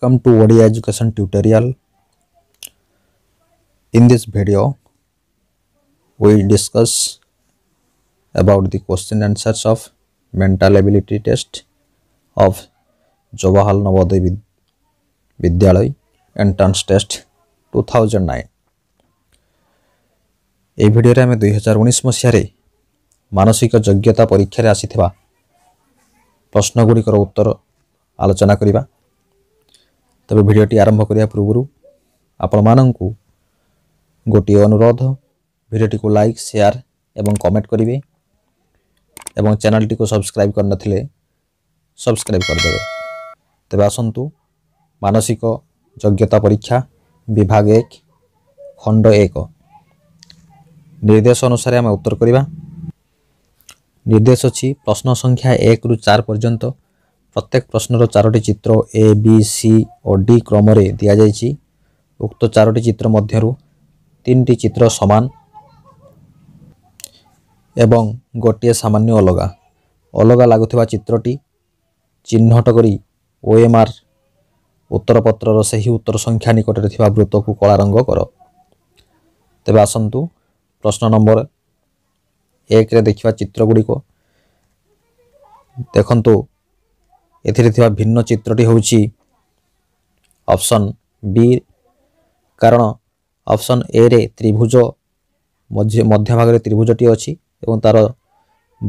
Welcome to ODI education tutorial. In this video, we discuss about the question answers of mental ability test of Jawahal Navodaya Vidyalay entrance test 2009. এই ভিডিওরে আমি দুই হাজার উনিশ মশায় মানসিক যোগ্যতা পরীক্ষায় আসিথিবা প্রশ্নগুড়িকর উত্তর আলোচনা করিবা ତେବେ ଭିଡ଼ିଓଟି ଆରମ୍ଭ କରିବା ପୂର୍ବରୁ ଆପଣମାନଙ୍କୁ ଗୋଟିଏ ଅନୁରୋଧ ଭିଡ଼ିଓଟିକୁ ଲାଇକ୍ ସେୟାର ଏବଂ କମେଣ୍ଟ କରିବେ ଏବଂ ଚ୍ୟାନେଲଟିକୁ ସବସ୍କ୍ରାଇବ୍ କରିନଥିଲେ ସବସ୍କ୍ରାଇବ୍ କରିଦେବେ ତେବେ ଆସନ୍ତୁ ମାନସିକ ଯୋଗ୍ୟତା ପରୀକ୍ଷା ବିଭାଗ ଏକ ଖଣ୍ଡ ଏକ ନିର୍ଦ୍ଦେଶ ଅନୁସାରେ ଆମେ ଉତ୍ତର କରିବା ନିର୍ଦ୍ଦେଶ ଅଛି ପ୍ରଶ୍ନ ସଂଖ୍ୟା ଏକରୁ ଚାରି ପର୍ଯ୍ୟନ୍ତ প্রত্যেক প্রশ্নর চারোটি চিত্র এ বি সি ও ডি ক্রমরে দিয়াযাইছি উক্ত চারোটি চিত্র মধ্যরু তিনটি চিত্র সমান এবং গোটিয়ে সামান্য অলগা অলগা লাগুଥିବା চিত্রটি চিহ্নট করি ওএমআর উত্তরপত্রর সেই উত্তর সংখ্যা নিকটরে থাকা বৃত্তকু কলা রঙ কর তেবে আসন্তু প্রশ্ন নম্বর একরে দেখা চিত্রগুড়ি দেখন্তু ଏଥିରେ ଥିବା ଭିନ୍ନ ଚିତ୍ରଟି ହେଉଛି ଅପସନ୍ ବି କାରଣ ଅପସନ୍ ଏରେ ତ୍ରିଭୁଜ ମଧ୍ୟ ମଧ୍ୟ ଭାଗରେ ତ୍ରିଭୁଜଟିଏ ଅଛି ଏବଂ ତା'ର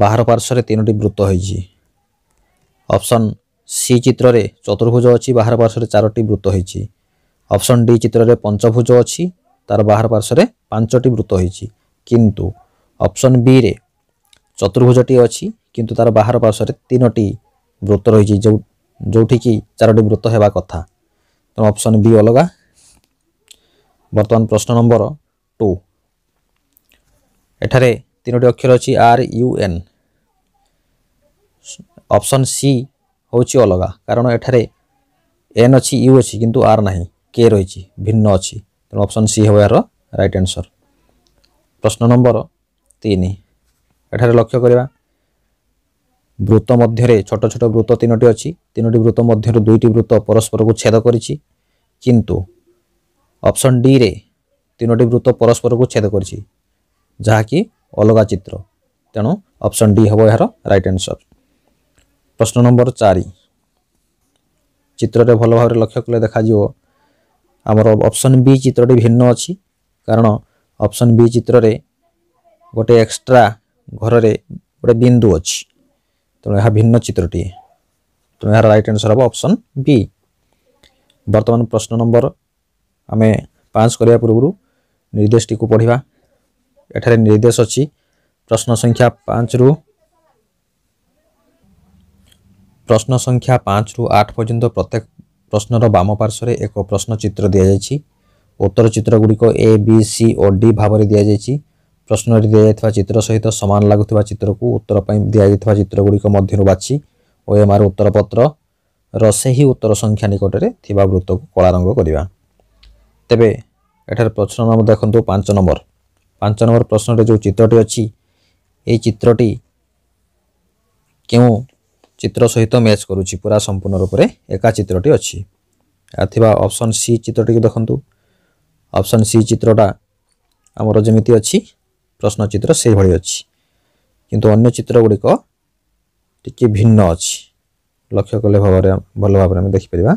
ବାହାର ପାର୍ଶ୍ୱରେ ତିନୋଟି ବୃତ୍ତ ହୋଇଛି ଅପସନ୍ ସି ଚିତ୍ରରେ ଚତୁର୍ଭୁଜ ଅଛି ବାହାର ପାର୍ଶ୍ୱରେ ଚାରୋଟି ବୃତ୍ତ ହୋଇଛି ଅପସନ୍ ଡି ଚିତ୍ରରେ ପଞ୍ଚଭୁଜ ଅଛି ତା'ର ବାହାର ପାର୍ଶ୍ୱରେ ପାଞ୍ଚଟି ବୃତ୍ତ ହୋଇଛି କିନ୍ତୁ ଅପସନ୍ ବିରେ ଚତୁର୍ଭୁଜଟିଏ ଅଛି କିନ୍ତୁ ତା'ର ବାହାର ପାର୍ଶ୍ୱରେ ତିନୋଟି ବୃତ୍ତ ରହିଛି ଯେଉଁ ଯେଉଁଠିକି ଚାରୋଟି ବ୍ରତ ହେବା କଥା ତେଣୁ ଅପସନ୍ ବି ଅଲଗା ବର୍ତ୍ତମାନ ପ୍ରଶ୍ନ ନମ୍ବର ଟୁ ଏଠାରେ ତିନୋଟି ଅକ୍ଷର ଅଛି R U N option C ହେଉଛି ଅଲଗା କାରଣ ଏଠାରେ ଏନ୍ ଅଛି ୟୁ ଅଛି କିନ୍ତୁ ଆର୍ ନାହିଁ କେ ରହିଛି ଭିନ୍ନ ଅଛି ତେଣୁ ଅପସନ୍ ସି ହେବ ଏହାର ରାଇଟ୍ ଆନ୍ସର୍ ପ୍ରଶ୍ନ ନମ୍ବର ତିନି ଏଠାରେ ଲକ୍ଷ୍ୟ କରିବା ବ୍ରତ ମଧ୍ୟରେ ଛୋଟ ଛୋଟ ବ୍ରତ ତିନୋଟି ଅଛି ତିନୋଟି ବ୍ରତ ମଧ୍ୟରୁ ଦୁଇଟି ବ୍ରତ ପରସ୍ପରକୁ ଛେଦ କରିଛି କିନ୍ତୁ ଅପସନ୍ ଡିରେ ତିନୋଟି ବୃତ୍ତ ପରସ୍ପରକୁ ଛେଦ କରିଛି ଯାହାକି ଅଲଗା ଚିତ୍ର ତେଣୁ ଅପସନ୍ ଡି ହେବ ଏହାର ରାଇଟ୍ ଆନ୍ସର୍ ପ୍ରଶ୍ନ ନମ୍ବର ଚାରି ଚିତ୍ରରେ ଭଲ ଭାବରେ ଲକ୍ଷ୍ୟ କଲେ ଦେଖାଯିବ ଆମର ଅପସନ୍ ବି ଚିତ୍ରଟି ଭିନ୍ନ ଅଛି କାରଣ ଅପସନ୍ ବି ଚିତ୍ରରେ ଗୋଟେ ଏକ୍ସଟ୍ରା ଘରରେ ଗୋଟେ ବିନ୍ଦୁ ଅଛି ତେଣୁ ଏହା ଭିନ୍ନ ଚିତ୍ରଟିଏ ତେଣୁ ଏହାର ରାଇଟ୍ ଆନ୍ସର୍ ହେବ ଅପସନ୍ ବି ବର୍ତ୍ତମାନ ପ୍ରଶ୍ନ ନମ୍ବର ଆମେ ପାଞ୍ଚ କରିବା ପୂର୍ବରୁ ନିର୍ଦ୍ଦେଶଟିକୁ ପଢ଼ିବା ଏଠାରେ ନିର୍ଦ୍ଦେଶ ଅଛି ପ୍ରଶ୍ନ ସଂଖ୍ୟା ପାଞ୍ଚରୁ ପ୍ରଶ୍ନ ସଂଖ୍ୟା ପାଞ୍ଚରୁ ଆଠ ପର୍ଯ୍ୟନ୍ତ ପ୍ରତ୍ୟେକ ପ୍ରଶ୍ନର ବାମ ପାର୍ଶ୍ୱରେ ଏକ ପ୍ରଶ୍ନ ଚିତ୍ର ଦିଆଯାଇଛି ଉତ୍ତର ଚିତ୍ରଗୁଡ଼ିକ ଏ ବି ସି ଓ ଡି ଭାବରେ ଦିଆଯାଇଛି ପ୍ରଶ୍ନରେ ଦିଆଯାଇଥିବା ଚିତ୍ର ସହିତ ସମାନ ଲାଗୁଥିବା ଚିତ୍ରକୁ ଉତ୍ତର ପାଇଁ ଦିଆଯାଇଥିବା ଚିତ୍ରଗୁଡ଼ିକ ମଧ୍ୟରୁ ବାଛି ଓ ଏମାର ଉତ୍ତରପତ୍ରର ସେହି ଉତ୍ତର ସଂଖ୍ୟା ନିକଟରେ ଥିବା ବୃତ୍ତକୁ କଳା ରଙ୍ଗ କରିବା ତେବେ ଏଠାରେ ପ୍ରଶ୍ନ ନମ୍ବର ଦେଖନ୍ତୁ ପାଞ୍ଚ ନମ୍ବର ପାଞ୍ଚ ନମ୍ବର ପ୍ରଶ୍ନରେ ଯେଉଁ ଚିତ୍ରଟି ଅଛି ଏହି ଚିତ୍ରଟି କେଉଁ ଚିତ୍ର ସହିତ ମ୍ୟାଚ୍ କରୁଛି ପୁରା ସମ୍ପୂର୍ଣ୍ଣ ରୂପରେ ଏକା ଚିତ୍ରଟି ଅଛି ଏହା ଥିବା ଅପ୍ସନ୍ ସି ଚିତ୍ରଟିକୁ ଦେଖନ୍ତୁ ଅପ୍ସନ୍ ସି ଚିତ୍ରଟା ଆମର ଯେମିତି ଅଛି ପ୍ରଶ୍ନଚିତ୍ର ସେହିଭଳି ଅଛି କିନ୍ତୁ ଅନ୍ୟ ଚିତ୍ରଗୁଡ଼ିକ ଟିକିଏ ଭିନ୍ନ ଅଛି ଲକ୍ଷ୍ୟ କଲେ ଭାବରେ ଭଲ ଭାବରେ ଆମେ ଦେଖିପାରିବା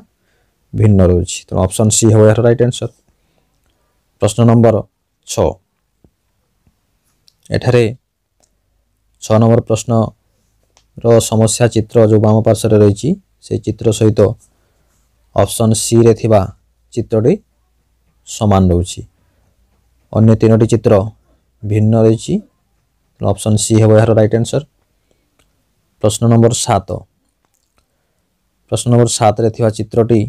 ଭିନ୍ନ ରହୁଛି ତେଣୁ ଅପସନ୍ ସି ହେବ ଏହାର ରାଇଟ୍ ଆନ୍ସର୍ ପ୍ରଶ୍ନ ନମ୍ବର ଛଅ ଏଠାରେ ଛଅ ନମ୍ବର ପ୍ରଶ୍ନର ସମସ୍ୟା ଚିତ୍ର ଯେଉଁ ବାମ ପାର୍ଶ୍ୱରେ ରହିଛି ସେ ଚିତ୍ର ସହିତ ଅପସନ୍ ସିରେ ଥିବା ଚିତ୍ରଟି ସମାନ ରହୁଛି ଅନ୍ୟ ତିନୋଟି ଚିତ୍ର ভিন্ন রয়েছে অপশন সি হব এর রাইট আনসর প্রশ্ন নম্বর সাত প্রশ্ন নম্বর সাতরে থাকা চিত্রটি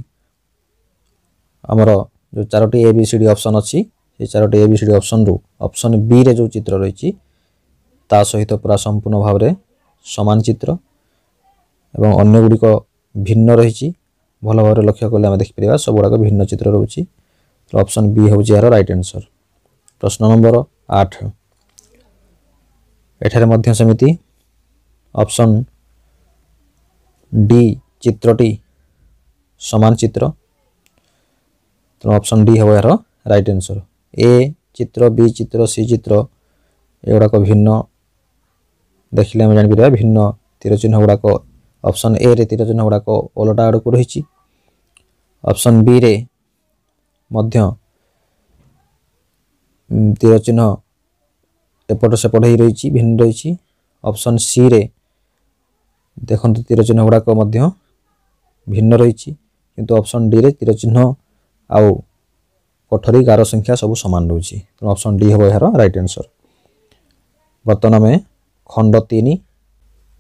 আমার যে চারোটি A B C D option অছি সেই চারোটি এ বি সি ডি অপশনরু অপশন বি রে যে চিত্র রয়েছে তা সহিত পুরা সম্পূর্ণ ভাবে সমান চিত্র এবং অন্যগুড়িক ভিন্ন রয়েছে ভালোভাবে লক্ষ্য করলে আমি দেখিপার সবুগুড়াক ভিন্ন চিত্র রয়েছে অপশন বি হচ্ছে এর রাইট আনসর প্রশ্ন নম্বর আঠ ଏଠାରେ ମଧ୍ୟ ସେମିତି ଅପସନ୍ ଡି ଚିତ୍ରଟି ସମାନ ଚିତ୍ର ତେଣୁ ଅପସନ୍ ଡି ହେବ ଏହାର ରାଇଟ୍ ଆନ୍ସର୍ ଏ ଚିତ୍ର ବି ଚିତ୍ର ସି ଚିତ୍ର ଏଗୁଡ଼ାକ ଭିନ୍ନ ଦେଖିଲେ ଆମେ ଜାଣିପାରିବା ଭିନ୍ନ ତୀରଚିହ୍ନ ଗୁଡ଼ାକ ଅପସନ୍ ଏରେ ତୀରଚିହ୍ନ ଗୁଡ଼ାକ ଓଲଟା ଆଡ଼କୁ ରହିଛି ଅପସନ୍ ବିରେ ମଧ୍ୟ ତୀର ଚିହ୍ନ ଏପଟ ସେପଟ ହେଇ ରହିଛି ଭିନ୍ନ ରହିଛି ଅପସନ୍ ସିରେ ଦେଖନ୍ତୁ ତୀର ଚିହ୍ନ ଗୁଡ଼ାକ ମଧ୍ୟ ଭିନ୍ନ ରହିଛି କିନ୍ତୁ ଅପସନ୍ ଡିରେ ତୀର ଚିହ୍ନ ଆଉ କୋଠରୀ ଗାର ସଂଖ୍ୟା ସବୁ ସମାନ ରହୁଛି ତେଣୁ ଅପସନ୍ ଡି ହେବ ଏହାର ରାଇଟ୍ ଆନ୍ସର୍ ବର୍ତ୍ତମାନ ଆମେ ଖଣ୍ଡ ତିନି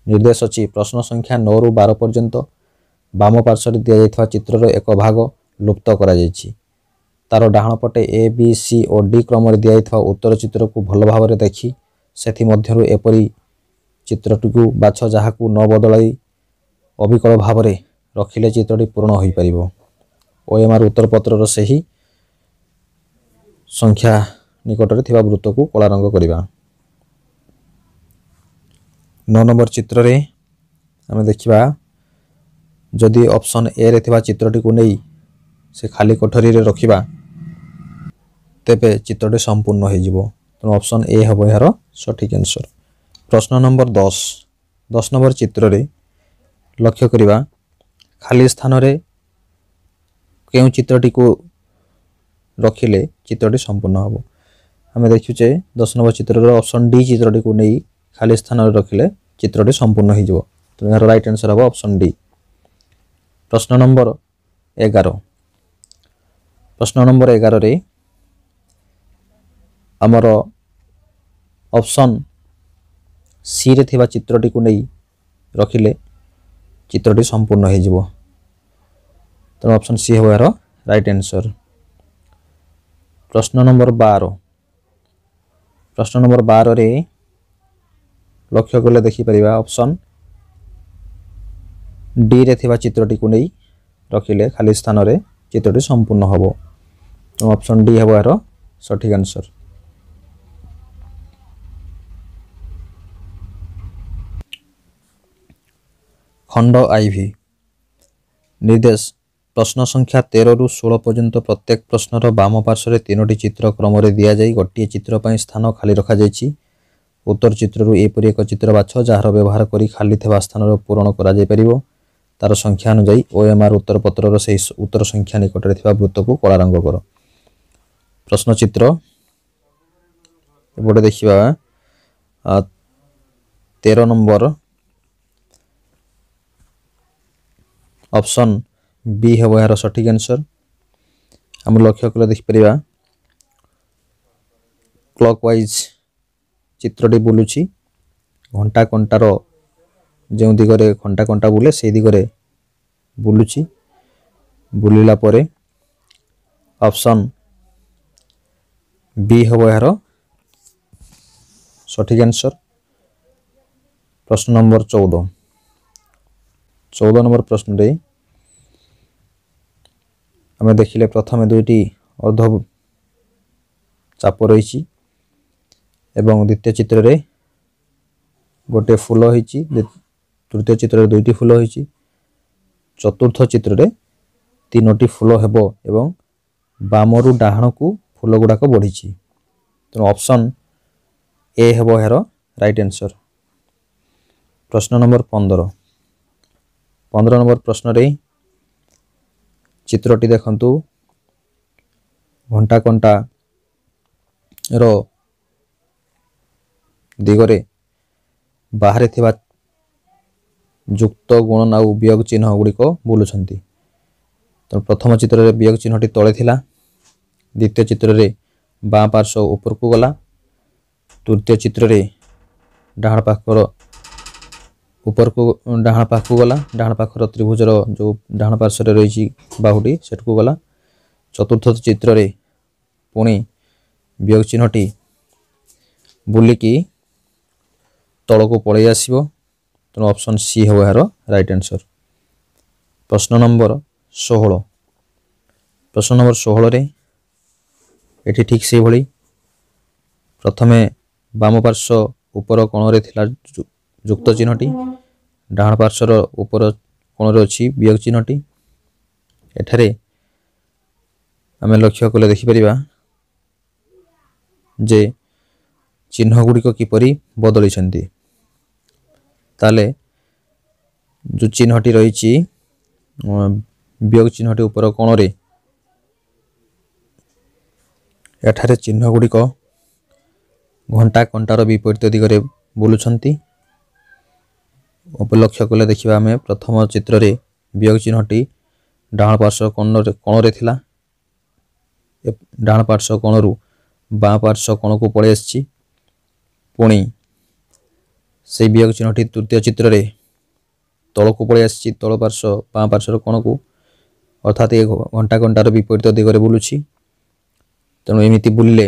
ନିର୍ଦ୍ଦେଶ ଅଛି ପ୍ରଶ୍ନ ସଂଖ୍ୟା ନଅରୁ ବାର ପର୍ଯ୍ୟନ୍ତ ବାମ ପାର୍ଶ୍ୱରେ ଦିଆଯାଇଥିବା ଚିତ୍ରର ଏକ ଭାଗ ଲୁପ୍ତ କରାଯାଇଛି ତାର ଡାହାଣ ପଟେ ଏ ବି ସି ଓ ଡି କ୍ରମରେ ଦିଆଯାଇଥିବା ଉତ୍ତର ଚିତ୍ରକୁ ଭଲ ଭାବରେ ଦେଖି ସେଥିମଧ୍ୟରୁ ଏପରି ଚିତ୍ରଟିକୁ ବାଛ ଯାହାକୁ ନ ବଦଳାଇ ଅବିକଳ ଭାବରେ ରଖିଲେ ଚିତ୍ରଟି ପୂରଣ ହୋଇପାରିବ ଓ ଏମ୍ ଆର୍ ଉତ୍ତରପତ୍ରର ସେହି ସଂଖ୍ୟା ନିକଟରେ ଥିବା ବୃତ୍ତକୁ କଳା ରଙ୍ଗ କରିବା ନଅ ନମ୍ବର ଚିତ୍ରରେ ଆମେ ଦେଖିବା ଯଦି ଅପସନ୍ ଏରେ ଥିବା ଚିତ୍ରଟିକୁ ନେଇ ସେ ଖାଲି କୋଠରୀରେ ରଖିବା ତେବେ ଚିତ୍ରଟି ସମ୍ପୂର୍ଣ୍ଣ ହୋଇଯିବ ତେଣୁ ଅପସନ୍ ଏ ହେବ ଏହାର ସଠିକ୍ ଆନ୍ସର୍ ପ୍ରଶ୍ନ ନମ୍ବର ଦଶ ଦଶ ନମ୍ବର ଚିତ୍ରରେ ଲକ୍ଷ୍ୟ କରିବା ଖାଲି ସ୍ଥାନରେ କେଉଁ ଚିତ୍ରଟିକୁ ରଖିଲେ ଚିତ୍ରଟି ସମ୍ପୂର୍ଣ୍ଣ ହେବ ଆମେ ଦେଖୁଛେ ଦଶ ନମ୍ବର ଚିତ୍ରର ଅପସନ୍ ଡି ଚିତ୍ରଟିକୁ ନେଇ ଖାଲି ସ୍ଥାନରେ ରଖିଲେ ଚିତ୍ରଟି ସମ୍ପୂର୍ଣ୍ଣ ହୋଇଯିବ ତେଣୁ ଏହାର ରାଇଟ୍ ଆନ୍ସର୍ ହେବ ଅପସନ୍ ଡି ପ୍ରଶ୍ନ ନମ୍ବର ଏଗାର প্রশ্ন নম্বর এগারে আমার অপসନ୍ সিরে থাকা চিত্রটিকে নেই রখিলে চিত্রটি সম্পূর্ণ হয়ে যাব তেমন অপসন সি হব এর রাইট আনসর প্রশ্ন নম্বর বার প্রশ্ন নম্বর বারে লক্ষ্য কলে দেখিপার অপসন ডি রে থাকা চিত্রটিকে নেই রখিলে খালি স্থানরে চিত্রটি সম্পূর্ণ হব ତେଣୁ ଅପସନ୍ ଡି ହେବ ଏହାର ସଠିକ୍ ଆନ୍ସର୍ খণ্ড আইভি নির্দেশ প্রশ্ন সংখ্যা তেরু ষোল পর্যন্ত প্রত্যেক প্রশ্নর বাম পার্শ্বরে তিনোটি চিত্র ক্রমে দিয়াযাই গোটিয়ে চিত্র পাই স্থান খালি রখাযাইছি উত্তর চিত্রর এপরি এক চিত্র বাছ যার ব্যবহার করে খালি থাকা স্থানর পূরণ করা যাইপার তার সংখ্যা অনুযায়ী ওএমআর উত্তরপত্রর সেই উত্তর সংখ্যা নিকটে থাকা বৃত্তক কলা রঙ কর প্রশ্নচিত্র ଏପଟେ ଦେଖିବା ତେର ନମ୍ବର ଅପସନ୍ ବି ହେବ ଏହାର ସଠିକ୍ ଆନ୍ସର୍ ଆମେ ଲକ୍ଷ୍ୟ କଲେ ଦେଖିପାରିବା କ୍ଲକ୍ ୱାଇଜ୍ ଚିତ୍ରଟି ବୁଲୁଛି ଘଣ୍ଟା କଣ୍ଟାର ଯେଉଁ ଦିଗରେ ଘଣ୍ଟା କଣ୍ଟା ବୁଲେ ସେଇ ଦିଗରେ ବୁଲୁଛି ବୁଲିଲା ପରେ ଅପସନ୍ বি হব এর সঠিক আনসর প্রশ্ন নম্বর চৌদ চৌদ নম্বর প্রশ্নটি আমি দেখিলে প্রথমে দুইটি অর্ধ চাপ রয়েছে এবং দ্বিতীয় চিত্রে গোটিয়ে ফুল হয়েছি তৃতীয় চিত্রে দুইটি ফুল হয়েছি চতুর্থ চিত্রে তিনোটি ফুল ହେବ ଏବଂ ବାମରୁ ଡାହାଣକୁ ଫୁଲ ଗୁଡ଼ାକ ବଢ଼ିଛି ତେଣୁ ଅପସନ୍ ଏ ହେବ ଏହାର ରାଇଟ୍ ଆନ୍ସର ପ୍ରଶ୍ନ ନମ୍ବର ପନ୍ଦର ପନ୍ଦର ନମ୍ବର ପ୍ରଶ୍ନରେ ଚିତ୍ରଟି ଦେଖନ୍ତୁ ଘଣ୍ଟା କଣ୍ଟାର ଦିଗରେ ବାହାରେ ଥିବା ଯୁକ୍ତ ଗୁଣନ ଆଉ ବିୟୋଗ ଚିହ୍ନ ଗୁଡ଼ିକ ବୁଲୁଛନ୍ତି ତେଣୁ ପ୍ରଥମ ଚିତ୍ରରେ ବିୟୋଗ ଚିହ୍ନଟି ତଳେ ଥିଲା ଦ୍ୱିତୀୟ ଚିତ୍ରରେ ବାଁ ପାର୍ଶ୍ୱ ଉପରକୁ ଗଲା ତୃତୀୟ ଚିତ୍ରରେ ଡାହାଣ ପାଖର ଉପରକୁ ଡାହାଣ ପାଖକୁ ଗଲା ଡାହାଣ ପାଖର ତ୍ରିଭୁଜର ଯେଉଁ ଡାହାଣ ପାର୍ଶ୍ୱରେ ରହିଛି ବାହୁଟି ସେଠକୁ ଗଲା ଚତୁର୍ଥ ଚିତ୍ରରେ ପୁଣି ବିୟୋଗ ଚିହ୍ନଟି ବୁଲିକି ତଳକୁ ପଳେଇ ଆସିବ ତେଣୁ ଅପସନ୍ ସି ହେବ ଏହାର ରାଇଟ୍ ଆନ୍ସର୍ ପ୍ରଶ୍ନ ନମ୍ବର ଷୋହଳ ପ୍ରଶ୍ନ ନମ୍ବର ଷୋହଳରେ ଏଠି ଠିକ୍ ସେଇଭଳି ପ୍ରଥମେ ବାମ ପାର୍ଶ୍ୱ ଉପର କୋଣରେ ଥିଲା ଯୁକ୍ତ ଚିହ୍ନଟି ଡାହାଣ ପାର୍ଶ୍ୱର ଉପର କୋଣରେ ଅଛି ବିୟୋଗ ଚିହ୍ନଟି ଏଠାରେ ଆମେ ଲକ୍ଷ୍ୟ କଲେ ଦେଖିପାରିବା ଯେ ଚିହ୍ନଗୁଡ଼ିକ କିପରି ବଦଳିଛନ୍ତି ତାହେଲେ ଯେଉଁ ଚିହ୍ନଟି ରହିଛି ବିୟୋଗ ଚିହ୍ନଟି ଉପର କୋଣରେ ଏଠାରେ ଚିହ୍ନଗୁଡ଼ିକ ଘଣ୍ଟା କଣ୍ଟାର ବିପରୀତ ଦିଗରେ ବୁଲୁଛନ୍ତି ଲକ୍ଷ୍ୟ କଲେ ଦେଖିବା ଆମେ ପ୍ରଥମ ଚିତ୍ରରେ ବିୟୋଗ ଚିହ୍ନଟି ଡାହାଣ ପାର୍ଶ୍ୱ କୋଣରେ କୋଣରେ ଥିଲା ଡାହାଣ ପାର୍ଶ୍ୱ କୋଣରୁ ବାଁ ପାର୍ଶ୍ୱ କୋଣକୁ ପଳାଇ ଆସିଛି ପୁଣି সেই বিয়োগ চিহ্নটি তৃতীয় চিত্রে তলকু পড়ে আসছি তল পার্শ্ব বাঁ পার্শ্বর কোণকু অর্থাৎ এ ঘণ্টা ঘণ্টার বিপরীত দিগরে বুলুছি ତେଣୁ ଏମିତି ବୁଲିଲେ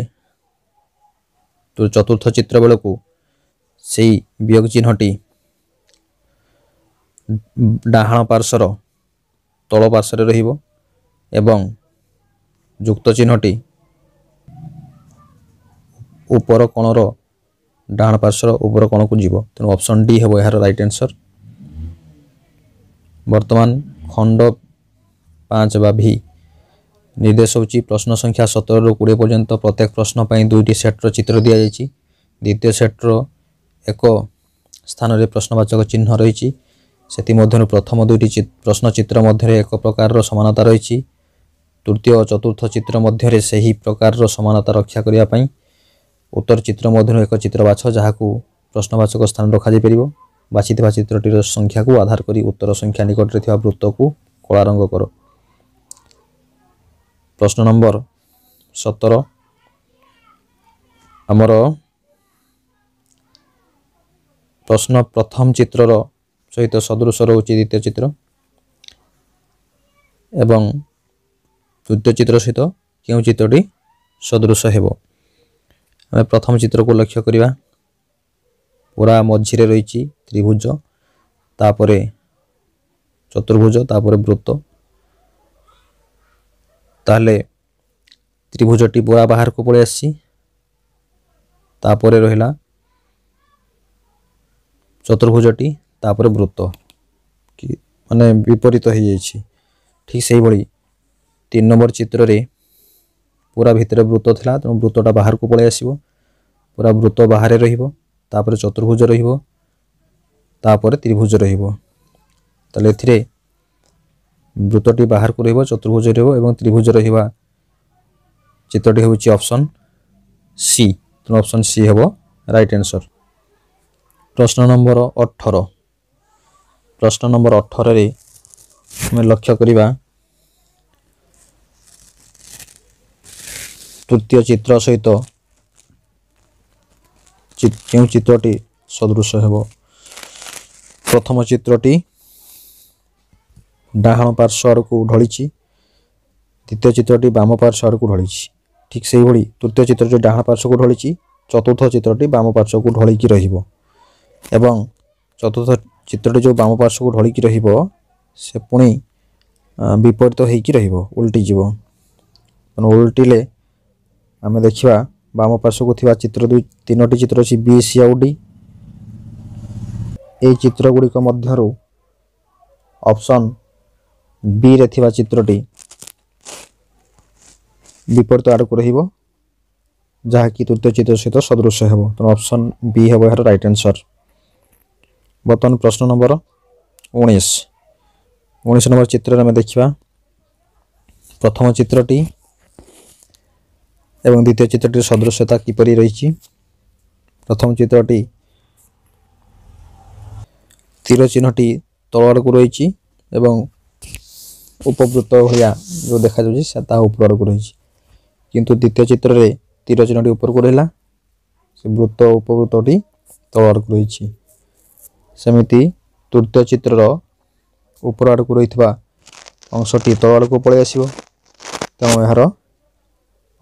ତୁ ଚତୁର୍ଥ ଚିତ୍ର ବେଳକୁ ସେଇ ବିୟୋଗ ଚିହ୍ନଟି ଡାହାଣ ପାର୍ଶ୍ୱର ତଳ ପାର୍ଶ୍ୱରେ ରହିବ ଏବଂ ଯୁକ୍ତ ଚିହ୍ନଟି ଉପର କୋଣର ଡାହାଣ ପାର୍ଶ୍ୱର ଉପର କୋଣକୁ ଯିବ ତେଣୁ ଅପସନ୍ ଡି ହେବ ଏହାର ରାଇଟ୍ ଆନ୍ସର୍ ବର୍ତ୍ତମାନ ଖଣ୍ଡ ପାଞ୍ଚ ବା ଭି নির্দেশ ହେଉଛି ପ୍ରଶ୍ନ ସଂଖ୍ୟା ସତରରୁ କୋଡ଼ିଏ ପର୍ଯ୍ୟନ୍ତ ପ୍ରତ୍ୟେକ ପ୍ରଶ୍ନ ପାଇଁ ଦୁଇଟି ସେଟ୍ର ଚିତ୍ର ଦିଆଯାଇଛି ଦ୍ୱିତୀୟ ସେଟ୍ର ଏକ ସ୍ଥାନରେ ପ୍ରଶ୍ନବାଚକ ଚିହ୍ନ ରହିଛି ସେଥିମଧ୍ୟରୁ ପ୍ରଥମ ଦୁଇଟି ପ୍ରଶ୍ନ ଚିତ୍ର ମଧ୍ୟରେ ଏକ ପ୍ରକାରର ସମାନତା ରହିଛି ତୃତୀୟ ଓ ଚତୁର୍ଥ ଚିତ୍ର ମଧ୍ୟରେ ସେହି ପ୍ରକାରର ସମାନତା ରକ୍ଷା କରିବା ପାଇଁ ଉତ୍ତର ଚିତ୍ର ମଧ୍ୟରୁ ଏକ ଚିତ୍ର ବାଛ ଯାହାକୁ ପ୍ରଶ୍ନବାଚକ ସ୍ଥାନ ରଖାଯାଇପାରିବ ବାଛିଥିବା ଚିତ୍ରଟିର ସଂଖ୍ୟାକୁ ଆଧାର କରି ଉତ୍ତର ସଂଖ୍ୟା ନିକଟରେ ଥିବା ବୃତ୍ତକୁ କଳା ରଙ୍ଗ କର ପ୍ରଶ୍ନ ନମ୍ବର ସତର ଆମର ପ୍ରଶ୍ନ ପ୍ରଥମ ଚିତ୍ରର ସହିତ ସଦୃଶ ରହୁଛି ଦ୍ୱିତୀୟ ଚିତ୍ର ଏବଂ ତୃତୀୟ ଚିତ୍ର ସହିତ କେଉଁ ଚିତ୍ରଟି ସଦୃଶ ହେବ ଆମେ ପ୍ରଥମ ଚିତ୍ରକୁ ଲକ୍ଷ୍ୟ କରିବା ପୁରା ମଝିରେ ରହିଛି ତ୍ରିଭୁଜ ତାପରେ ଚତୁର୍ଭୁଜ ତାପରେ ବୃତ୍ତ তাহলে ত্রিভুজটি পুরা ବାହାରକୁ ପଳେଇ ଆସିଛି ତାପରେ ରହିଲା ଚତୁର୍ଭୁଜଟି ତାପରେ ବୃତ୍ତ କି ମାନେ ବିପରୀତ ହୋଇଯାଇଛି ଠିକ୍ ସେଇଭଳି ତିନି ନମ୍ବର ଚିତ୍ରରେ ପୁରା ଭିତରେ ବୃତ୍ତ ଥିଲା ତେଣୁ ବୃତ୍ତଟା ବାହାରକୁ ପଳେଇ ଆସିବ ପୁରା ବୃତ୍ତ ବାହାରେ ରହିବ ତାପରେ ଚତୁର୍ଭୁଜ ରହିବ ତାପରେ ତ୍ରିଭୁଜ ରହିବ ତାହେଲେ ଏଥିରେ ବୃତ୍ତଟି ବାହାରକୁ ରହିବ ଚତୁର୍ଭୁଜ ରହିବ ଏବଂ ତ୍ରିଭୁଜ ରହିବା ଚିତ୍ରଟି ହେଉଛି ଅପସନ୍ ସି ତେଣୁ ଅପସନ୍ ସି ହେବ ରାଇଟ୍ ଆନ୍ସର୍ ପ୍ରଶ୍ନ ନମ୍ବର ଅଠର ପ୍ରଶ୍ନ ନମ୍ବର ଅଠରରେ ଆମେ ଲକ୍ଷ୍ୟ କରିବା ତୃତୀୟ ଚିତ୍ର ସହିତ କେଉଁ ଚିତ୍ରଟି ସଦୃଶ ହେବ ପ୍ରଥମ ଚିତ୍ରଟି ଡାହାଣ ପାର୍ଶ୍ୱ ଆଡ଼କୁ ଢଳିଛି ଦ୍ୱିତୀୟ ଚିତ୍ରଟି ବାମ ପାର୍ଶ୍ୱ ଆଡ଼କୁ ଢଳିଛି ଠିକ୍ ସେହିଭଳି ତୃତୀୟ ଚିତ୍ରଟି ଡାହାଣ ପାର୍ଶ୍ୱକୁ ଢଳିଛି ଚତୁର୍ଥ ଚିତ୍ରଟି ବାମ ପାର୍ଶ୍ୱକୁ ଢଳିକି ରହିବ ଏବଂ ଚତୁର୍ଥ ଚିତ୍ରଟି ଯେଉଁ ବାମ ପାର୍ଶ୍ୱକୁ ଢଳିକି ରହିବ ସେ ପୁଣି ବିପରୀତ ହୋଇକି ରହିବ ଉଲଟିଯିବ ତେଣୁ ଉଲଟିଲେ ଆମେ ଦେଖିବା ବାମ ପାର୍ଶ୍ୱକୁ ଥିବା ଚିତ୍ର ଦୁଇ ତିନୋଟି ଚିତ୍ର ଅଛି ବି ସି ଆଉ ଡି ଏହି ଚିତ୍ରଗୁଡ଼ିକ ମଧ୍ୟରୁ ଅପସନ୍ ବିରେ ଥିବା ଚିତ୍ରଟି ବିପରୀତ ଆଡ଼କୁ ରହିବ ଯାହାକି ତୃତୀୟ ଚିତ୍ର ସହିତ ସଦୃଶ ହେବ ତେଣୁ ଅପସନ୍ ବି ହେବ ଏହାର ରାଇଟ୍ ଆନ୍ସର୍ ବର୍ତ୍ତମାନ ପ୍ରଶ୍ନ ନମ୍ବର ଉଣେଇଶ ଉଣେଇଶ ନମ୍ବର ଚିତ୍ରରେ ଆମେ ଦେଖିବା ପ୍ରଥମ ଚିତ୍ରଟି ଏବଂ ଦ୍ୱିତୀୟ ଚିତ୍ରଟିର ସଦୃଶତା କିପରି ରହିଛି ପ୍ରଥମ ଚିତ୍ରଟି ତୀର ଚିହ୍ନଟି ତଳ ଆଡ଼କୁ ରହିଛି ଏବଂ ଉପବୃତ୍ତ ଭଳିଆ ଯେଉଁ ଦେଖାଯାଉଛି ସେ ତାହା ଉପର ଆଡ଼କୁ ରହିଛି କିନ୍ତୁ ଦ୍ୱିତୀୟ ଚିତ୍ରରେ ତୀର ଚିହ୍ନଟି ଉପରକୁ ରହିଲା ସେ ବୃତ୍ତ ଉପବୃତ୍ତଟି ତଳ ଆଡ଼କୁ ରହିଛି ସେମିତି ତୃତୀୟ ଚିତ୍ରର ଉପର ଆଡ଼କୁ ରହିଥିବା ଅଂଶଟି ତଳ ଆଡ଼କୁ ପଳାଇ ଆସିବ ତେଣୁ ଏହାର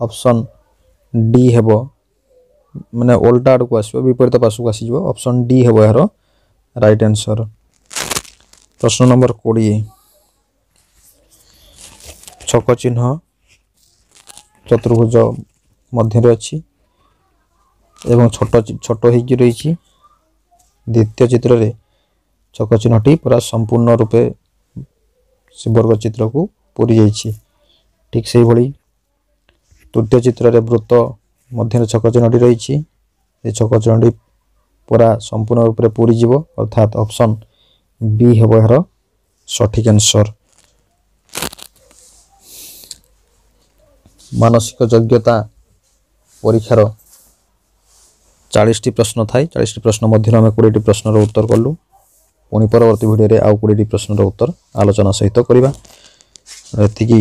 ଅପସନ୍ ଡି ହେବ ମାନେ ଓଲଟା ଆଡ଼କୁ ଆସିବ ବିପରୀତ ପାର୍ଶ୍ୱକୁ ଆସିଯିବ ଅପସନ୍ ଡି ହେବ ଏହାର ରାଇଟ୍ ଆନ୍ସର୍ ପ୍ରଶ୍ନ ନମ୍ବର କୋଡ଼ିଏ ଛକ ଚିହ୍ନ ଚତୁର୍ଭୁଜ ମଧ୍ୟରେ ଅଛି ଏବଂ ଛୋଟ ଛୋଟ ହେଇକି ରହିଛି ଦ୍ୱିତୀୟ ଚିତ୍ରରେ ଛକ ଚିହ୍ନଟି ପୁରା ସମ୍ପୂର୍ଣ୍ଣ ରୂପେ ଶିବର୍ଗ ଚିତ୍ରକୁ ପୁରି ଯାଇଛି ଠିକ୍ ସେହିଭଳି ତୃତୀୟ ଚିତ୍ରରେ ବୃତ୍ତ ମଧ୍ୟରେ ଛକ ଚିହ୍ନଟି ରହିଛି ଏ ଛକ ଚିହ୍ନଟି ପୁରା ସମ୍ପୂର୍ଣ୍ଣ ରୂପରେ ପୁରିଯିବ ଅର୍ଥାତ୍ ଅପସନ୍ ବି ହେବ ଏହାର ସଠିକ୍ ଆନ୍ସର୍ ମାନସିକ ଯୋଗ୍ୟତା ପରୀକ୍ଷାର ଚାଳିଶଟି ପ୍ରଶ୍ନ ଥାଏ ଚାଳିଶଟି ପ୍ରଶ୍ନ ମଧ୍ୟରୁ ଆମେ କୋଡ଼ିଏଟି ପ୍ରଶ୍ନର ଉତ୍ତର କଲୁ ପୁଣି ପରବର୍ତ୍ତୀ ଭିଡ଼ିଓରେ ଆଉ କୋଡ଼ିଏଟି ପ୍ରଶ୍ନର ଉତ୍ତର ଆଲୋଚନା ସହିତ କରିବା ଏତିକି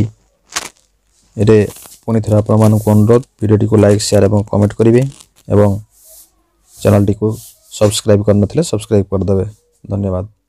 ରେ ପୁଣି ଆପଣମାନଙ୍କୁ ଅନୁରୋଧ ଭିଡ଼ିଓଟିକୁ ଲାଇକ୍ ସେୟାର ଏବଂ କମେଣ୍ଟ କରିବେ ଏବଂ ଚ୍ୟାନେଲଟିକୁ ସବସ୍କ୍ରାଇବ୍ କରିନଥିଲେ ସବସ୍କ୍ରାଇବ୍ କରିଦେବେ ଧନ୍ୟବାଦ